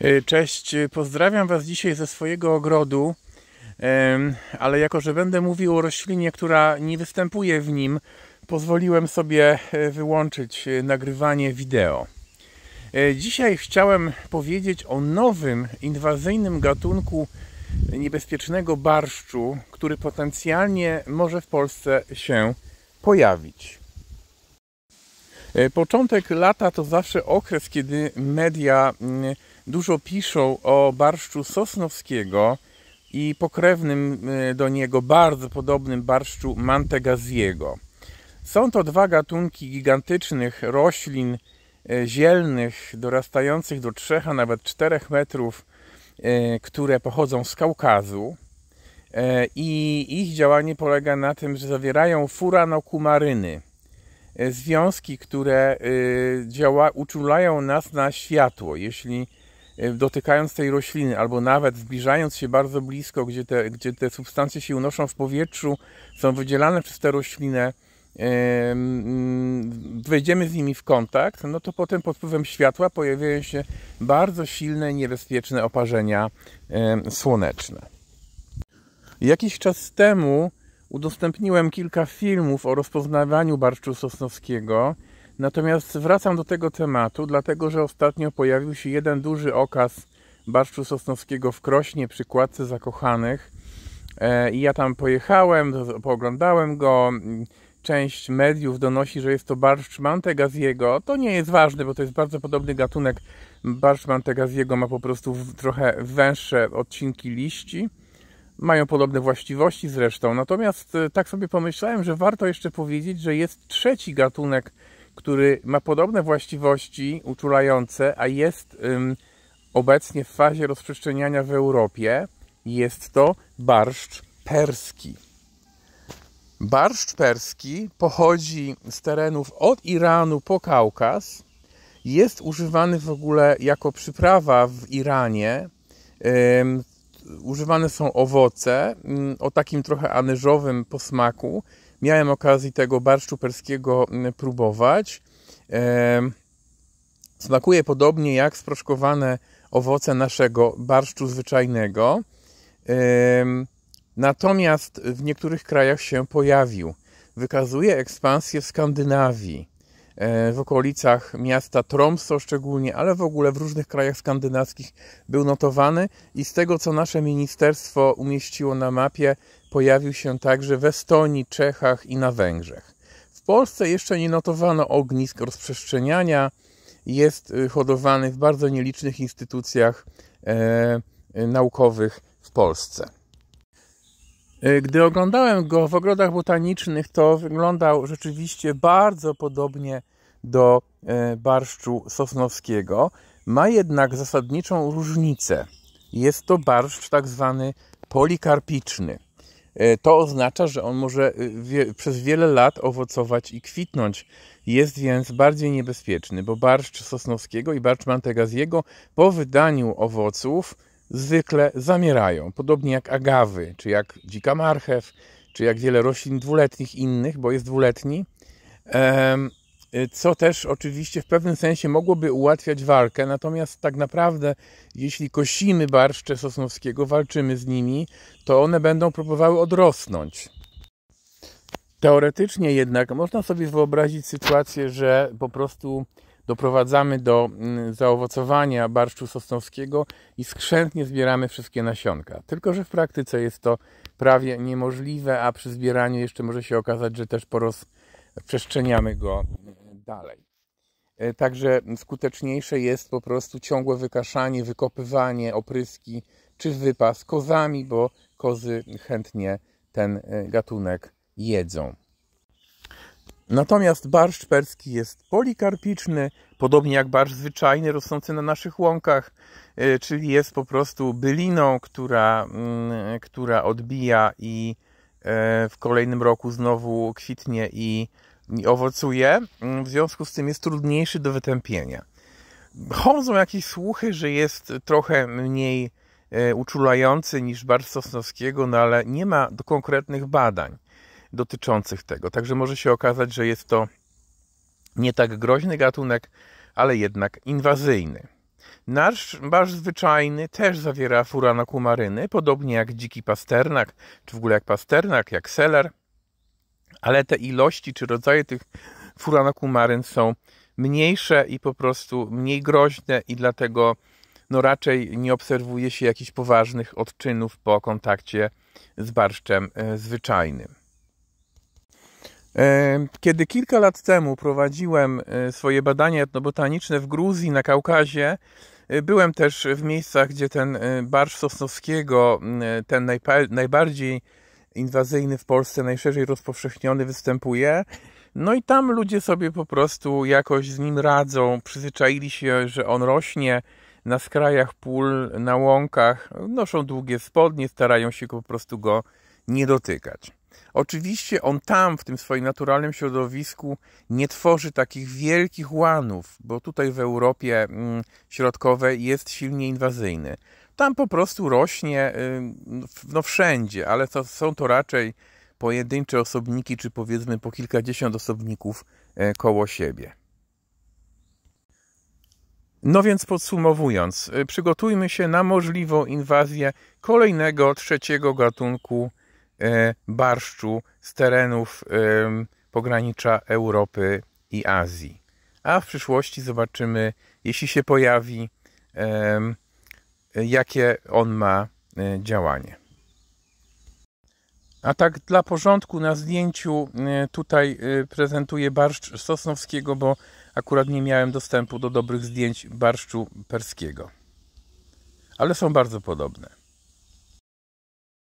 E, cześć, e, pozdrawiam Was dzisiaj ze swojego ogrodu, ale jako, że będę mówił o roślinie, która nie występuje w nim, pozwoliłem sobie e, wyłączyć nagrywanie wideo. Dzisiaj chciałem powiedzieć o nowym inwazyjnym gatunku niebezpiecznego barszczu, który potencjalnie może w Polsce się pojawić. Początek lata to zawsze okres, kiedy media mm, dużo piszą o barszczu sosnowskiego i pokrewnym e, do niego bardzo podobnym barszczu Mantegaziego. Są to dwa gatunki gigantycznych roślin e, zielnych, dorastających do 3, a nawet 4 metrów, e, które pochodzą z Kaukazu. I ich działanie polega na tym, że zawierają furanokumaryny, związki, które działa, uczulają nas na światło. Jeśli Y, dotykając tej rośliny, albo nawet zbliżając się bardzo blisko, gdzie te, gdzie te substancje się unoszą w powietrzu, są wydzielane przez tę roślinę, wejdziemy z nimi w kontakt, no to potem pod wpływem światła pojawiają się bardzo silne, niebezpieczne oparzenia słoneczne. Jakiś czas temu udostępniłem kilka filmów o rozpoznawaniu barszczu sosnowskiego. Natomiast wracam do tego tematu, dlatego że ostatnio pojawił się jeden duży okaz Barszczu Sosnowskiego w Krośnie przy Kładce Zakochanych. E, I ja tam pojechałem, pooglądałem go. Część mediów donosi, że jest to barszcz Mantegaziego. To nie jest ważne, bo to jest bardzo podobny gatunek. Barszcz Mantegaziego ma po prostu trochę węższe odcinki liści. Mają podobne właściwości zresztą. Natomiast e, tak sobie pomyślałem, że warto jeszcze powiedzieć, że jest trzeci gatunek który ma podobne właściwości uczulające, a jest ym, obecnie w fazie rozprzestrzeniania w Europie. Jest to barszcz perski. Barszcz perski pochodzi z terenów od Iranu po Kaukaz. Jest używany w ogóle jako przyprawa w Iranie. Ym, używane są owoce mm, o takim trochę anyżowym posmaku. Miałem okazję tego barszczu perskiego mm, próbować. Smakuje podobnie jak sproszkowane owoce naszego barszczu zwyczajnego. Natomiast w niektórych krajach się pojawił. Wykazuje ekspansję w Skandynawii. E, w okolicach miasta Tromso szczególnie, ale w ogóle w różnych krajach skandynawskich był notowany i z tego co nasze ministerstwo umieściło na mapie, pojawił się także w Estonii, Czechach i na Węgrzech. W Polsce jeszcze nie notowano ognisk rozprzestrzeniania, jest y, hodowany w bardzo nielicznych instytucjach e, e naukowych w Polsce. E, gdy oglądałem go w ogrodach botanicznych, to wyglądał rzeczywiście bardzo podobnie do e, barszczu sosnowskiego. Ma jednak zasadniczą różnicę. Jest to barszcz tak zwany polikarpiczny. E, to oznacza, że on może wie, przez wiele lat owocować i kwitnąć. Jest więc bardziej niebezpieczny, bo barszcz sosnowskiego i barszcz mantegaziego po wydaniu owoców zwykle zamierają, podobnie jak agawy, czy jak dzika marchew, czy jak wiele roślin dwuletnich innych, bo jest dwuletni, co też oczywiście w pewnym sensie mogłoby ułatwiać walkę, natomiast tak naprawdę jeśli kosimy barszcze sosnowskiego, walczymy z nimi, to one będą próbowały odrosnąć. Teoretycznie jednak można sobie wyobrazić sytuację, że po prostu doprowadzamy do mm, zaowocowania barszczu sosnowskiego i skrzętnie zbieramy wszystkie nasionka. Tylko, że w praktyce jest to prawie niemożliwe, a przy zbieraniu jeszcze może się okazać, że też porozprzestrzeniamy go mm, dalej. E, także skuteczniejsze jest po prostu ciągłe wykaszanie, wykopywanie, opryski czy wypas kozami, bo kozy chętnie ten e, gatunek jedzą. Natomiast barszcz perski jest polikarpiczny, podobnie jak barsz zwyczajny rosnący na naszych łąkach, e, czyli jest po prostu byliną, która, mm, która odbija i e, w kolejnym roku znowu kwitnie i, i owocuje. Mm, w związku z tym jest trudniejszy do wytępienia. Chodzą jakieś słuchy, że jest trochę mniej e, uczulający niż barsz sosnowskiego, no ale nie ma konkretnych badań dotyczących tego. Także może się okazać, że jest to nie tak groźny gatunek, ale jednak inwazyjny. Nasz barsz zwyczajny też zawiera furanokumaryny, podobnie jak dziki pasternak, czy w ogóle jak pasternak, jak seler, ale te ilości czy rodzaje tych furanokumaryn są mniejsze i po prostu mniej groźne i dlatego no raczej nie obserwuje się jakichś poważnych odczynów po kontakcie z barszczem e, zwyczajnym. Kiedy kilka lat temu prowadziłem e, swoje badania etnobotaniczne w Gruzji, na Kaukazie, e, byłem też w miejscach, gdzie ten e, barsz Sosnowskiego, ten najbardziej inwazyjny w Polsce, najszerzej rozpowszechniony, występuje. No i tam ludzie sobie po prostu jakoś z nim radzą, przyzwyczaili się, że on rośnie na skrajach pól, na łąkach, noszą długie spodnie, starają się po prostu go nie dotykać. Oczywiście on tam, w tym swoim naturalnym środowisku, nie tworzy takich wielkich łanów, bo tutaj w Europie mm, Środkowej jest silnie inwazyjny. Tam po prostu rośnie, no wszędzie, ale to, są to raczej pojedyncze osobniki, czy powiedzmy po kilkadziesiąt osobników e, koło siebie. No więc podsumowując, y, przygotujmy się na możliwą inwazję kolejnego, trzeciego gatunku E, barszczu z terenów pogranicza Europy i Azji. A w przyszłości zobaczymy, jeśli się pojawi, jakie on ma e, działanie. A tak dla porządku na zdjęciu e, tutaj prezentuję barszcz sosnowskiego, bo akurat nie miałem dostępu do dobrych zdjęć barszczu perskiego. Ale są bardzo podobne.